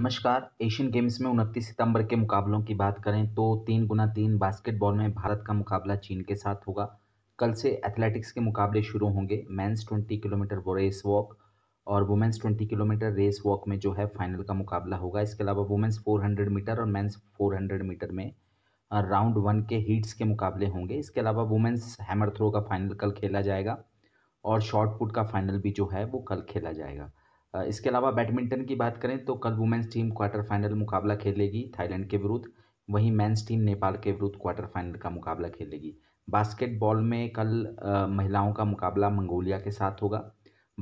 नमस्कार Asian games में उनतीस सितंबर के मुकाबलों की बात करें तो तीन गुना तीन बास्केटबॉल में भारत का मुकाबला चीन के साथ होगा कल से एथलेटिक्स के मुकाबले शुरू होंगे मेंस 20 किलोमीटर वो रेस वॉक और वुमेंस 20 किलोमीटर रेस वॉक में जो है फाइनल का मुकाबला होगा इसके अलावा वुमेंस 400 मीटर और मेंस 400 मीटर में राउंड वन के हीट्स के मुकाबले होंगे इसके अलावा वुमेंस हैमर थ्रो का फाइनल कल खेला जाएगा और शॉर्ट पुट का फाइनल भी जो है वो कल खेला जाएगा इसके अलावा बैडमिंटन की बात करें तो कल वुमेंस टीम क्वार्टर फाइनल मुकाबला खेलेगी थाईलैंड के विरुद्ध वहीं मेंस टीम नेपाल के विरुद्ध क्वार्टर फाइनल का मुकाबला खेलेगी बास्केटबॉल में कल महिलाओं का मुकाबला मंगोलिया के साथ होगा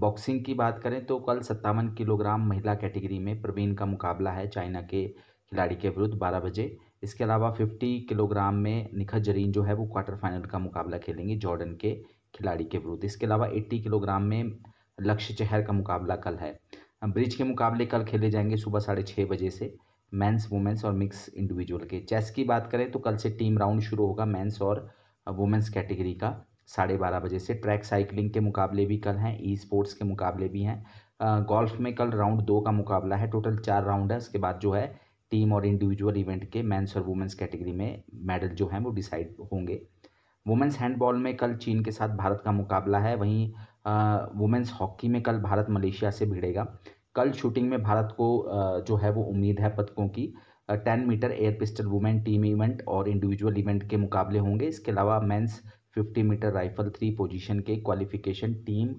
बॉक्सिंग की बात करें तो कल सत्तावन किलोग्राम महिला कैटेगरी में प्रवीण का मुकाबला है चाइना के खिलाड़ी के विरुद्ध बारह बजे इसके अलावा फिफ्टी किलोग्राम में निखत जरीन जो है वो क्वार्टर फाइनल का मुकाबला खेलेंगे जॉर्डन के खिलाड़ी के विरुद्ध इसके अलावा एट्टी किलोग्राम में लक्ष्य चहर का मुकाबला कल है ब्रिज के मुकाबले कल खेले जाएंगे सुबह साढ़े छः बजे से मेंस वुमेंस और मिक्स इंडिविजुअल के चेस की बात करें तो कल से टीम राउंड शुरू होगा मेंस और वुमेंस कैटेगरी का साढ़े बारह बजे से ट्रैक साइकिलिंग के मुकाबले भी कल हैं ई स्पोर्ट्स के मुकाबले भी हैं गोल्फ में कल राउंड दो का मुकाबला है टोटल चार राउंड है उसके बाद जो है टीम और इंडिविजुअल इवेंट के मेंस और वुमेंस कैटेगरी में मेडल जो हैं वो डिसाइड होंगे वुमेंस हैंडबॉल में कल चीन के साथ भारत का मुकाबला है वहीं वुमेंस हॉकी में कल भारत मलेशिया से भिड़ेगा कल शूटिंग में भारत को आ, जो है वो उम्मीद है पदकों की ten metre air pistol women team event और इंडिविजुअल इवेंट के मुकाबले होंगे इसके अलावा men's fifty metre rifle three position के क्वालिफिकेशन टीम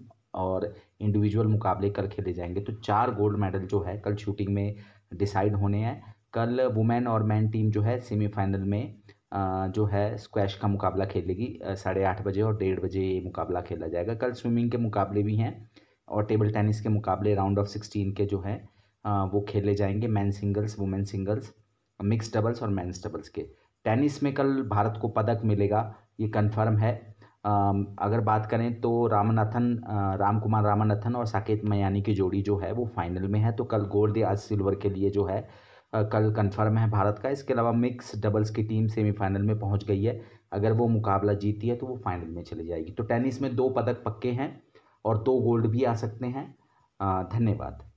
और इंडिविजुअल मुकाबले कल खेले जाएंगे तो चार गोल्ड मेडल जो है कल शूटिंग में डिसाइड होने हैं कल वुमेन और मैन टीम जो है सेमीफाइनल में जो है स्क्वैश का मुकाबला खेलेगी साढ़े आठ बजे और डेढ़ बजे ये मुकाबला खेला जाएगा कल स्विमिंग के मुकाबले भी हैं और टेबल टेनिस के मुकाबले राउंड ऑफ सिक्सटीन के जो है वो खेले जाएंगे men singles women singles mix doubles और मैंस डबल्स के टेनिस में कल भारत को पदक मिलेगा ये कन्फर्म है अगर बात करें तो रामनाथन राम कुमार रामनाथन और साकेत मयानी की जोड़ी जो है वो फाइनल में है तो कल गोल्ड या सिल्वर के लिए जो है कल कन्फर्म है भारत का इसके अलावा मिक्स डबल्स की टीम सेमीफाइनल में पहुंच गई है अगर वो मुकाबला जीती है तो वो फाइनल में चली जाएगी तो टेनिस में दो पदक पक्के हैं और दो गोल्ड भी आ सकते हैं धन्यवाद